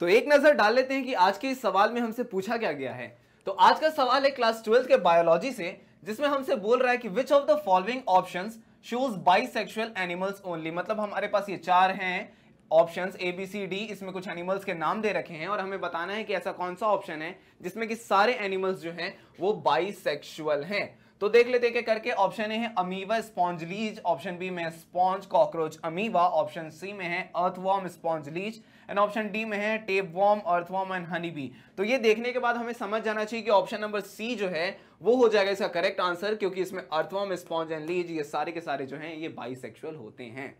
तो एक नजर डाल लेते हैं कि आज के इस सवाल में हमसे पूछा क्या गया है तो आज का सवाल है क्लास ट्वेल्थ के बायोलॉजी से जिसमें हमसे बोल रहा है कि which of the following option shows bisexual animals only मतलब हमारे पास ये चार हैं option A B C D इसमें कुछ एनिमल्स के नाम दे रखे हैं और हमें बताना है कि ऐसा कौन सा ऑप्शन है जिसमें कि सारे एनिमल्स जो हैं वो बाइसेक्सुअल हैं तो देख लेते के करके ऑप्शन ए है अमीवा स्पॉन्जलीज ऑप्शन बी में sponge cockroach amoeba option C में है earthworm spongillas and option D में है tapeworm earthworm and honey bee तो ये देखने के बाद हमें समझ जाना चाहिए कि ऑप्शन नंबर सी जो है वो हो जाएगा इसका करेक्ट आंसर क्योंकि इसमें अर्थवॉर्म स्पॉन्ज एंड लीज ये सारे के सारे जो है ये बाइसेक्सुअल होते हैं